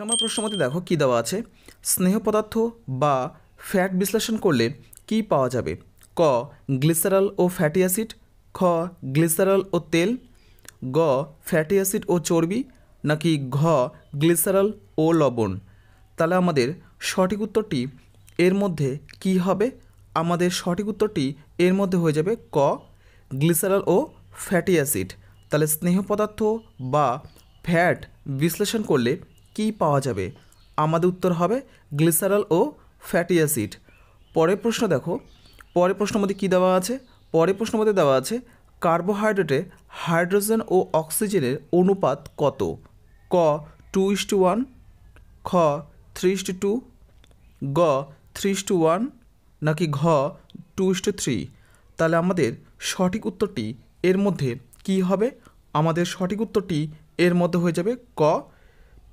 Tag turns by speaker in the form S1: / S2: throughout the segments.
S1: নম্বর মতে দেখো কী দেওয়া আছে স্নেহ পদার্থ বা ফ্যাট বিশ্লেষণ করলে কি পাওয়া যাবে ক গ্লিসারাল ও ফ্যাটি অ্যাসিড খ গ্লিসারাল ও তেল গ ফ্যাটি অ্যাসিড ও চর্বি নাকি ঘ গ্লিসারাল ও লবণ তাহলে আমাদের সঠিক উত্তরটি এর মধ্যে কি হবে আমাদের সঠিক উত্তরটি এর মধ্যে হয়ে যাবে ক গ্লিসারাল ও ফ্যাটি অ্যাসিড তাহলে স্নেহ পদার্থ বা ফ্যাট বিশ্লেষণ করলে কি পাওয়া যাবে আমাদের উত্তর হবে গ্লিসারাল ও ফ্যাটি অ্যাসিড পরের প্রশ্ন দেখো পরের প্রশ্ন মধ্যে কী দেওয়া আছে পরের প্রশ্ন মধ্যে দেওয়া আছে কার্বোহাইড্রেটে হাইড্রোজেন ও অক্সিজেনের অনুপাত কত ক টু ইস টু ওয়ান খ থ্রি ইস টু টু গ থ্রি ইস টু ওয়ান নাকি ঘ টু ইস টু থ্রি তাহলে আমাদের সঠিক উত্তরটি এর মধ্যে কি হবে আমাদের সঠিক উত্তরটি এর মধ্যে হয়ে যাবে ক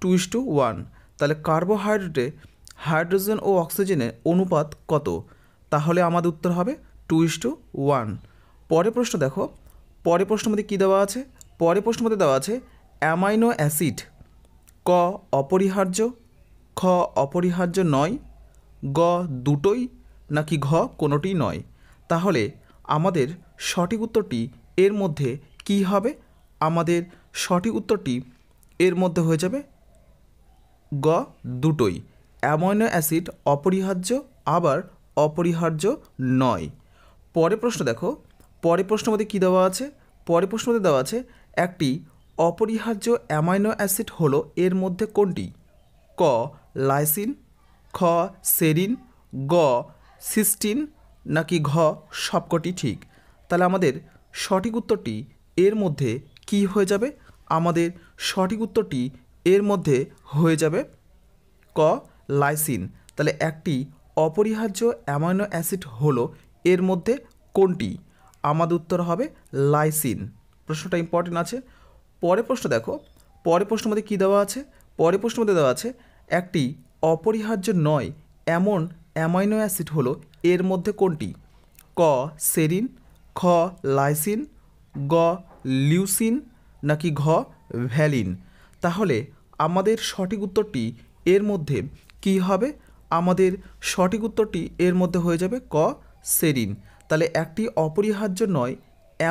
S1: টু ইস টু ওয়ান তাহলে কার্বোহাইড্রেটে হাইড্রোজেন ও অক্সিজেনের অনুপাত কত তাহলে আমাদের উত্তর হবে টু ইস টু ওয়ান পরের প্রশ্ন দেখো পরের প্রশ্ন মধ্যে কী দেওয়া আছে পরের প্রশ্ন মধ্যে দেওয়া আছে অ্যামাইনো অ্যাসিড ক অপরিহার্য খ অপরিহার্য নয় গ দুটোই নাকি ঘ কোনোটি নয় তাহলে আমাদের সঠিক উত্তরটি এর মধ্যে কি হবে আমাদের সঠিক উত্তরটি এর মধ্যে হয়ে যাবে গ দুটোই অ্যামাইনো অ্যাসিড অপরিহার্য আবার অপরিহার্য নয় পরে প্রশ্ন দেখো পরে প্রশ্ন মধ্যে কী দেওয়া আছে পরে প্রশ্ন মধ্যে দেওয়া আছে একটি অপরিহার্য অ্যামাইনো অ্যাসিড হলো এর মধ্যে কোনটি ক লাইসিন খ সেরিন গ সিস্টিন নাকি ঘ সবকটি ঠিক তাহলে আমাদের সঠিক উত্তরটি এর মধ্যে কি হয়ে যাবে আমাদের সঠিক উত্তরটি এর মধ্যে হয়ে যাবে ক লাইসিন তাহলে একটি অপরিহার্য অ্যামাইনো অ্যাসিড হলো এর মধ্যে কোনটি আমাদের উত্তর হবে লাইসিন প্রশ্নটা ইম্পর্টেন্ট আছে পরে প্রশ্ন দেখো পরে প্রশ্নের মধ্যে কী দেওয়া আছে পরে প্রশ্নের মধ্যে দেওয়া আছে একটি অপরিহার্য নয় এমন অ্যামাইনো অ্যাসিড হলো এর মধ্যে কোনটি ক সেরিন খ লাইসিন গ লিউসিন নাকি ঘ ভ্যালিন তাহলে আমাদের সঠিক উত্তরটি এর মধ্যে কি হবে আমাদের সঠিক উত্তরটি এর মধ্যে হয়ে যাবে ক সেরিন তাহলে একটি অপরিহার্য নয়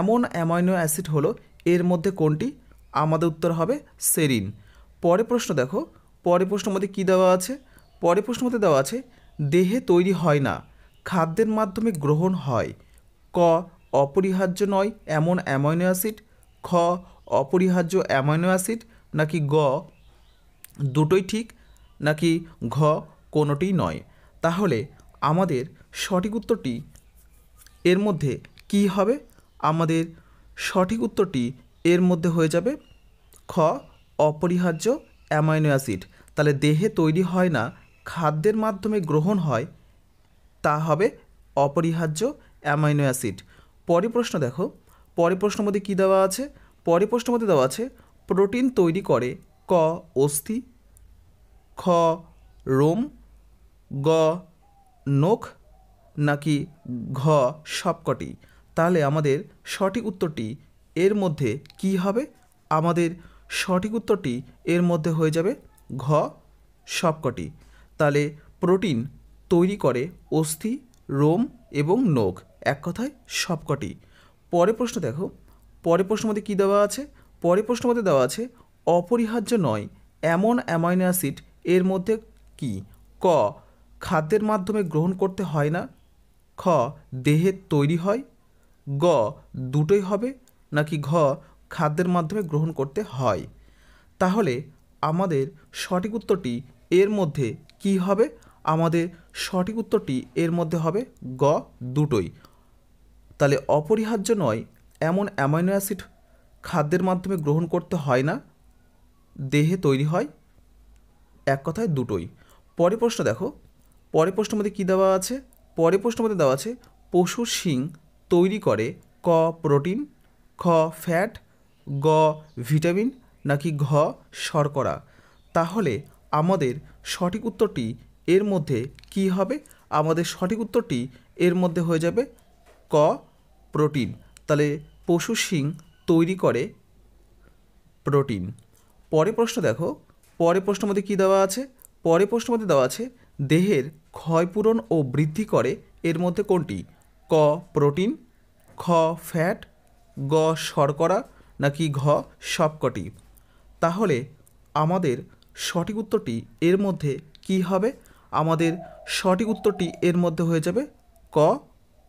S1: এমন অ্যামাইনো অ্যাসিড হলো এর মধ্যে কোনটি আমাদের উত্তর হবে সেরিন পরে প্রশ্ন দেখো পরে প্রশ্ন মধ্যে কী দেওয়া আছে পরে প্রশ্ন মধ্যে দেওয়া আছে দেহে তৈরি হয় না খাদ্যের মাধ্যমে গ্রহণ হয় ক অপরিহার্য নয় এমন অ্যামাইনো অ্যাসিড খ অপরিহার্য অ্যামাইনো অ্যাসিড নাকি গ দুটোই ঠিক নাকি ঘ কোনোটি নয় তাহলে আমাদের সঠিক উত্তরটি এর মধ্যে কি হবে আমাদের সঠিক উত্তরটি এর মধ্যে হয়ে যাবে খ অপরিহার্য অ্যামাইনো অ্যাসিড তাহলে দেহে তৈরি হয় না খাদ্যের মাধ্যমে গ্রহণ হয় তা হবে অপরিহার্য অ্যামাইনো অ্যাসিড পরে প্রশ্ন দেখো পরে প্রশ্ন মধ্যে কী দেওয়া আছে পরে প্রশ্ন মধ্যে দেওয়া আছে প্রোটিন তৈরি করে ক অস্থি খ রোম গ নখ নাকি ঘ সবকটি তাহলে আমাদের সঠিক উত্তরটি এর মধ্যে কি হবে আমাদের সঠিক উত্তরটি এর মধ্যে হয়ে যাবে ঘ সবকটি তাহলে প্রোটিন তৈরি করে অস্থি রোম এবং নখ এক কথায় সবকটি পরে প্রশ্ন দেখো পরে প্রশ্ন মধ্যে কী দেওয়া আছে পরে প্রশ্ন মধ্যে দেওয়া আছে অপরিহার্য নয় এমন অ্যামাইনো অ্যাসিড এর মধ্যে কি ক খাদ্যের মাধ্যমে গ্রহণ করতে হয় না খ দেহে তৈরি হয় গ দুটোই হবে নাকি ঘ খাদ্যের মাধ্যমে গ্রহণ করতে হয় তাহলে আমাদের সঠিক উত্তরটি এর মধ্যে কি হবে আমাদের সঠিক উত্তরটি এর মধ্যে হবে গ দুটোই তাহলে অপরিহার্য নয় এমন অ্যামাইনো অ্যাসিড খাদ্যের মাধ্যমে গ্রহণ করতে হয় না দেহে তৈরি হয় এক কথায় দুটোই পরে প্রশ্ন দেখো পরে প্রশ্ন মধ্যে কী দেওয়া আছে পরে প্রশ্ন মধ্যে দেওয়া আছে পশুর শিং তৈরি করে ক প্রোটিন খ ফ্যাট গ ভিটামিন নাকি ঘ শর্করা তাহলে আমাদের সঠিক উত্তরটি এর মধ্যে কি হবে আমাদের সঠিক উত্তরটি এর মধ্যে হয়ে যাবে ক প্রোটিন তাহলে পশু শিং তৈরি করে প্রোটিন পরে প্রশ্ন দেখো পরে প্রশ্ন মধ্যে কী দেওয়া আছে পরে প্রশ্ন মধ্যে দেওয়া আছে দেহের ক্ষয়পূরণ ও বৃদ্ধি করে এর মধ্যে কোনটি ক প্রোটিন খ ফ্যাট গ শর্করা নাকি ঘ সবকটি তাহলে আমাদের সঠিক উত্তরটি এর মধ্যে কি হবে আমাদের সঠিক উত্তরটি এর মধ্যে হয়ে যাবে ক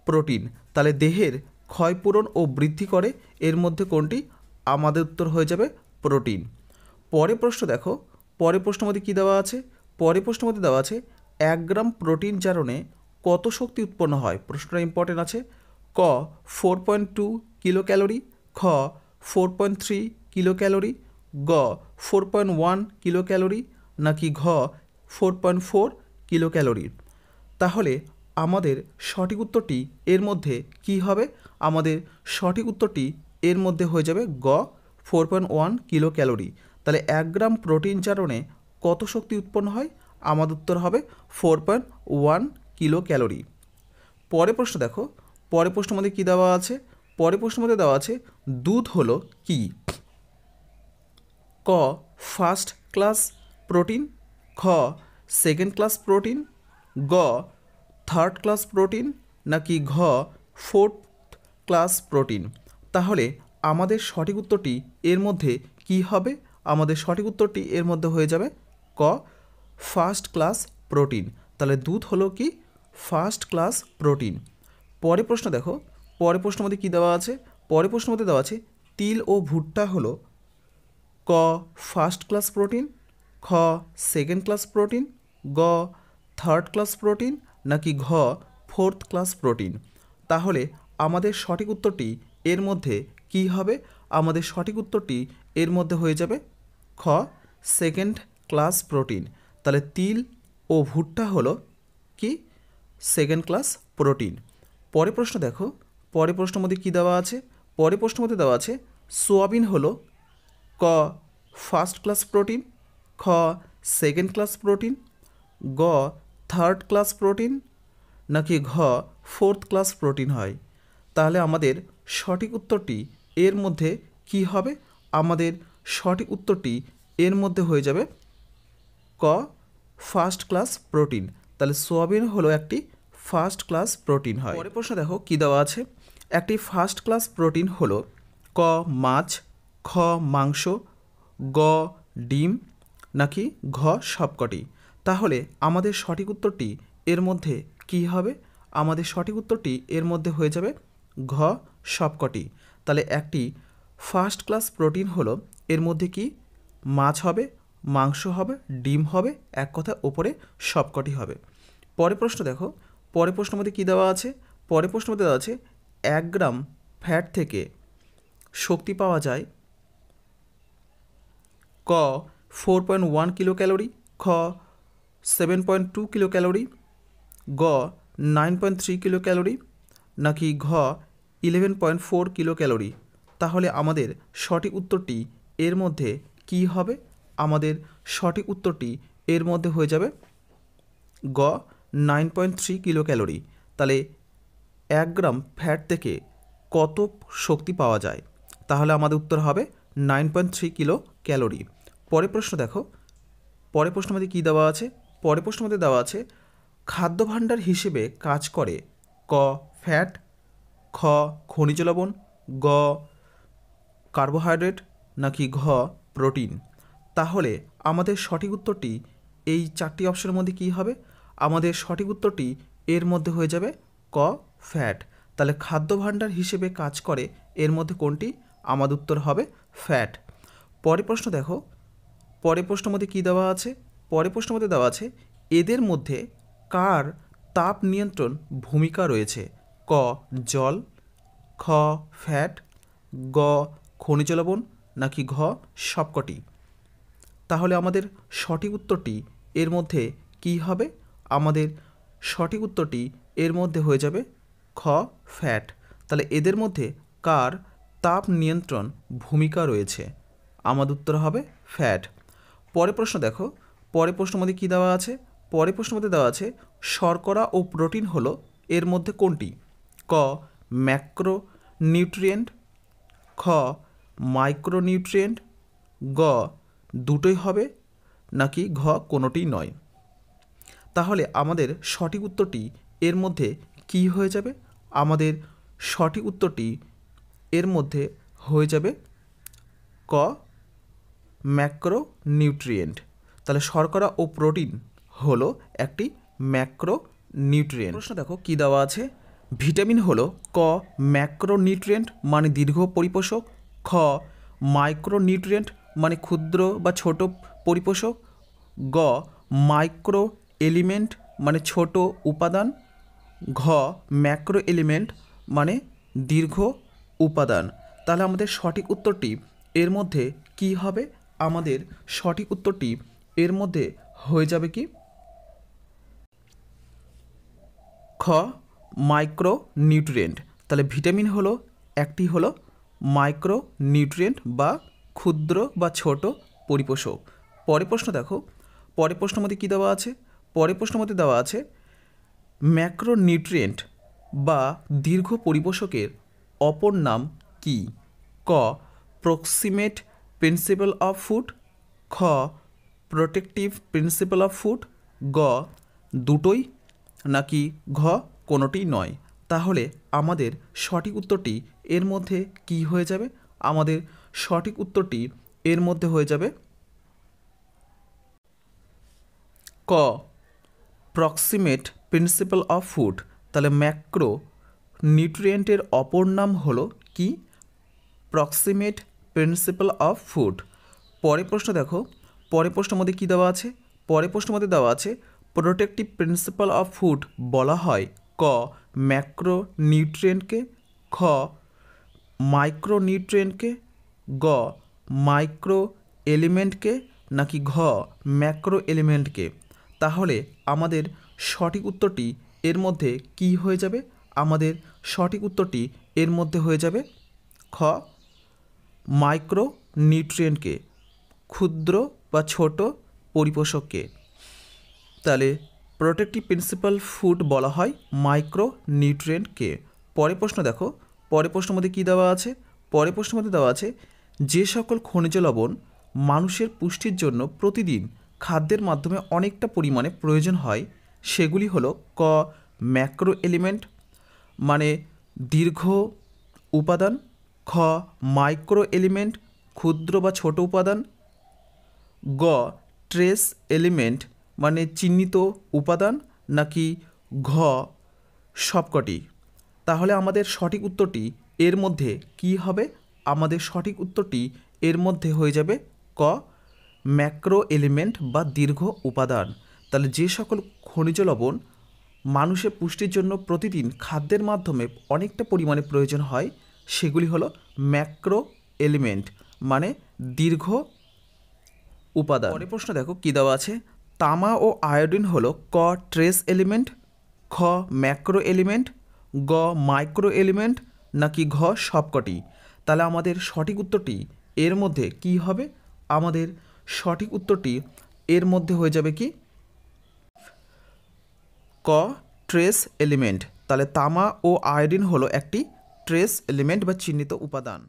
S1: প্রোটিন তাহলে দেহের ক্ষয়পূরণ ও বৃদ্ধি করে এর মধ্যে কোনটি আমাদের উত্তর হয়ে যাবে প্রোটিন পরে প্রশ্ন দেখো পরে প্রশ্ন মধ্যে কী দেওয়া আছে পরে প্রশ্ন মধ্যে দেওয়া আছে এক গ্রাম প্রোটিন জারণে কত শক্তি উৎপন্ন হয় প্রশ্নটা ইম্পর্টেন্ট আছে ক four point two kilo calorie খ four point three kilo calorie গ four point one kilo calorie নাকি ঘ four point four kilo calorie তাহলে আমাদের সঠিক উত্তরটি এর মধ্যে কি হবে আমাদের সঠিক উত্তরটি এর মধ্যে হয়ে যাবে গ four point one kilo calorie তাহলে এক গ্রাম প্রোটিন চারণে কত শক্তি উৎপন্ন হয় আমাদের উত্তর হবে four point one kilo calorie পরে প্রশ্ন দেখো পরে প্রশ্নের মধ্যে কী দেওয়া আছে পরে প্রশ্নের মধ্যে দেওয়া আছে দুধ হলো কি ক ফার্স্ট ক্লাস প্রোটিন খ সেকেন্ড ক্লাস প্রোটিন গ থার্ড ক্লাস প্রোটিন নাকি ঘ ফোর্থ ক্লাস প্রোটিন তাহলে আমাদের সঠিক উত্তরটি এর মধ্যে কি হবে আমাদের সঠিক উত্তরটি এর মধ্যে হয়ে যাবে ক ফার্স্ট ক্লাস প্রোটিন তাহলে দুধ হলো কি ফার্স্ট ক্লাস প্রোটিন পরে প্রশ্ন দেখো পরে প্রশ্ন মধ্যে কী দেওয়া আছে পরে প্রশ্ন মধ্যে দেওয়া আছে তিল ও ভুট্টা হলো ক ফার্স্ট ক্লাস প্রোটিন খ সেকেন্ড ক্লাস প্রোটিন গ থার্ড ক্লাস প্রোটিন নাকি ঘ ফোর্থ ক্লাস প্রোটিন তাহলে আমাদের সঠিক উত্তরটি এর মধ্যে কি হবে আমাদের সঠিক উত্তরটি এর মধ্যে হয়ে যাবে খ সেকেন্ড ক্লাস প্রোটিন তাহলে তিল ও ভুট্টা হলো কি সেকেন্ড ক্লাস প্রোটিন পরে প্রশ্ন দেখো পরে প্রশ্ন মধ্যে কী দেওয়া আছে পরে প্রশ্ন মধ্যে দেওয়া আছে সোয়াবিন হলো ক ফার্স্ট ক্লাস প্রোটিন খ সেকেন্ড ক্লাস প্রোটিন গ থার্ড ক্লাস প্রোটিন নাকি ঘ ফোর্থ ক্লাস প্রোটিন হয় তাহলে আমাদের সঠিক উত্তরটি এর মধ্যে কি হবে আমাদের সঠিক উত্তরটি এর মধ্যে হয়ে যাবে ক ফার্স্ট ক্লাস প্রোটিন তাহলে সোয়াবিন হলো একটি ফার্স্ট ক্লাস প্রোটিন হয় পরে প্রশ্ন দেখো কী দেওয়া আছে একটি ফার্স্ট ক্লাস প্রোটিন হল ক মাছ খ মাংস গ ডিম নাকি ঘ সবকটি তাহলে আমাদের সঠিক উত্তরটি এর মধ্যে কি হবে আমাদের সঠিক উত্তরটি এর মধ্যে হয়ে যাবে ঘ সবকটি তাহলে একটি ফার্স্ট ক্লাস প্রোটিন হলো এর মধ্যে কি মাছ হবে মাংস হবে ডিম হবে এক কথা ওপরে সবকটি হবে পরে প্রশ্ন দেখো পরে প্রশ্ন মধ্যে কী দেওয়া আছে পরে প্রশ্ন মধ্যে দেওয়া আছে এক গ্রাম ফ্যাট থেকে শক্তি পাওয়া যায় ক four point one kilo calorie খ seven point two kilo calorie গ nine point three kilo calorie নাকি ঘ eleven point four kilo calorie তাহলে আমাদের সঠিক উত্তরটি এর মধ্যে কি হবে আমাদের সঠিক উত্তরটি এর মধ্যে হয়ে যাবে গ nine point three kilo calorie তাহলে এক গ্রাম ফ্যাট থেকে কত শক্তি পাওয়া যায় তাহলে আমাদের উত্তর হবে nine point three kilo calorie পরের প্রশ্ন দেখো পরের প্রশ্ন মধ্যে কী দেওয়া আছে পরের প্রশ্ন মধ্যে দেওয়া আছে খাদ্য ভাণ্ডার হিসেবে কাজ করে ক ফ্যাট খ খনিজ লবণ গ কার্বোহাইড্রেট নাকি ঘ প্রোটিন তাহলে আমাদের সঠিক উত্তরটি এই চারটি অপশনের মধ্যে কী হবে আমাদের সঠিক উত্তরটি এর মধ্যে হয়ে যাবে ক ফ্যাট তাহলে খাদ্য ভাণ্ডার হিসেবে কাজ করে এর মধ্যে কোনটি আমাদের উত্তর হবে ফ্যাট পরে প্রশ্ন দেখো পরে প্রশ্ন মধ্যে কী দেওয়া আছে পরে প্রশ্ন মধ্যে দেওয়া আছে এদের মধ্যে কার তাপ নিয়ন্ত্রণ ভূমিকা রয়েছে ক জল খ ফ্যাট গ খনিজ লবণ নাকি ঘ সবকটি তাহলে আমাদের সঠিক উত্তরটি এর মধ্যে কি হবে আমাদের সঠিক উত্তরটি এর মধ্যে হয়ে যাবে খ ফ্যাট তাহলে এদের মধ্যে কার তাপ নিয়ন্ত্রণ ভূমিকা রয়েছে আমাদের উত্তর হবে ফ্যাট পরে প্রশ্ন দেখো পরে প্রশ্ন মধ্যে কী দেওয়া আছে পরে প্রশ্ন মধ্যে দেওয়া আছে শর্করা ও প্রোটিন হলো এর মধ্যে কোনটি ক ম্যাক্রো নিউট্রিয়েন্ট খ মাইক্রোনিউট্রিয়েন্ট গ দুটোই হবে নাকি ঘ কোনোটি নয় তাহলে আমাদের সঠিক উত্তরটি এর মধ্যে কি হয়ে যাবে আমাদের সঠিক উত্তরটি এর মধ্যে হয়ে যাবে ক ম্যাক্রো নিউট্রিয়েন্ট তাহলে শর্করা ও প্রোটিন হলো একটি ম্যাক্রো নিউট্রিয়েন্ট প্রশ্ন দেখো কী দেওয়া আছে ভিটামিন হলো ক ম্যাক্রো নিউট্রিয়েন্ট মানে দীর্ঘ পরিপোষক খ মাইক্রোনিউট্রিয়েন্ট মানে ক্ষুদ্র বা ছোট পরিপোষক গ মাইক্রো এলিমেন্ট মানে ছোট উপাদান ঘ ম্যাক্রো এলিমেন্ট মানে দীর্ঘ উপাদান তাহলে আমাদের সঠিক উত্তরটি এর মধ্যে কি হবে আমাদের সঠিক উত্তরটি এর মধ্যে হয়ে যাবে কি খ মাইক্রো নিউট্রিয়েন্ট তাহলে ভিটামিন হলো একটি হলো মাইক্রো নিউট্রিয়েন্ট বা ক্ষুদ্র বা ছোট পরিপোষক পরের প্রশ্ন দেখো পরের প্রশ্ন মধ্যে কী দেওয়া আছে পরের প্রশ্ন মধ্যে দেওয়া আছে ম্যাক্রো নিউট্রিয়েন্ট বা দীর্ঘ পরিপোষকের অপর নাম কি ক প্রক্সিমেট প্রিন্সিপাল অফ ফুড খ প্রোটেকটিভ প্রিন্সিপাল অফ ফুড গ দুটোই নাকি ঘ কোনোটি নয় তাহলে আমাদের সঠিক উত্তরটি এর মধ্যে কি হয়ে যাবে আমাদের সঠিক উত্তরটি এর মধ্যে হয়ে যাবে ক প্রক্সিমেট প্রিন্সিপাল অফ ফুড তাহলে ম্যাক্রো নিউট্রিয়েন্টের অপর নাম হলো কি প্রক্সিমেট প্রিন্সিপাল অফ ফুড পরে প্রশ্ন দেখো পরে প্রশ্নের মধ্যে কী দেওয়া আছে পরে প্রশ্নের মধ্যে দেওয়া আছে প্রোটেক্টিভ প্রিন্সিপাল অফ ফুড বলা হয় ক ম্যাক্রো নিউট্রিয়েন্টকে খ মাইক্রোনিউট্রিয়েন্টকে গ মাইক্রো এলিমেন্টকে নাকি ঘ ম্যাক্রো এলিমেন্টকে তাহলে আমাদের সঠিক উত্তরটি এর মধ্যে কি হয়ে যাবে আমাদের সঠিক উত্তরটি এর মধ্যে হয়ে যাবে খ মাইক্রো নিউট্রিয়েন্টকে ক্ষুদ্র বা ছোট পরিপোষককে তাহলে প্রোটেক্টিভ প্রিন্সিপাল ফুড বলা হয় মাইক্রো নিউট্রিয়েন্টকে পরে প্রশ্ন দেখো পরের প্রশ্ন মধ্যে কী দেওয়া আছে পরের প্রশ্ন মধ্যে দেওয়া আছে যে সকল খনিজ লবণ মানুষের পুষ্টির জন্য প্রতিদিন খাদ্যের মাধ্যমে অনেকটা পরিমাণে প্রয়োজন হয় সেগুলি হলো ক ম্যাক্রো এলিমেন্ট মানে দীর্ঘ উপাদান খ মাইক্রো এলিমেন্ট ক্ষুদ্র বা ছোট উপাদান গ ট্রেস এলিমেন্ট মানে চিহ্নিত উপাদান নাকি ঘ সবকটি তাহলে আমাদের সঠিক উত্তরটি এর মধ্যে কি হবে আমাদের সঠিক উত্তরটি এর মধ্যে হয়ে যাবে ক ম্যাক্রো এলিমেন্ট বা দীর্ঘ উপাদান তাহলে যে সকল খনিজ লবণ মানুষের পুষ্টির জন্য প্রতিদিন খাদ্যের মাধ্যমে অনেকটা পরিমাণে প্রয়োজন হয় সেগুলি হলো ম্যাক্রো এলিমেন্ট মানে দীর্ঘ উপাদান পরে প্রশ্ন দেখো কী দেওয়া আছে তামা ও আয়োডিন হলো ক ট্রেস এলিমেন্ট খ ম্যাক্রো এলিমেন্ট গ মাইক্রো এলিমেন্ট নাকি ঘ সবকটি তাহলে আমাদের সঠিক উত্তরটি এর মধ্যে কি হবে আমাদের সঠিক উত্তরটি এর মধ্যে হয়ে যাবে কি ক ট্রেস এলিমেন্ট তাহলে তামা ও আয়োডিন হলো একটি ট্রেস এলিমেন্ট বা চিহ্নিত উপাদান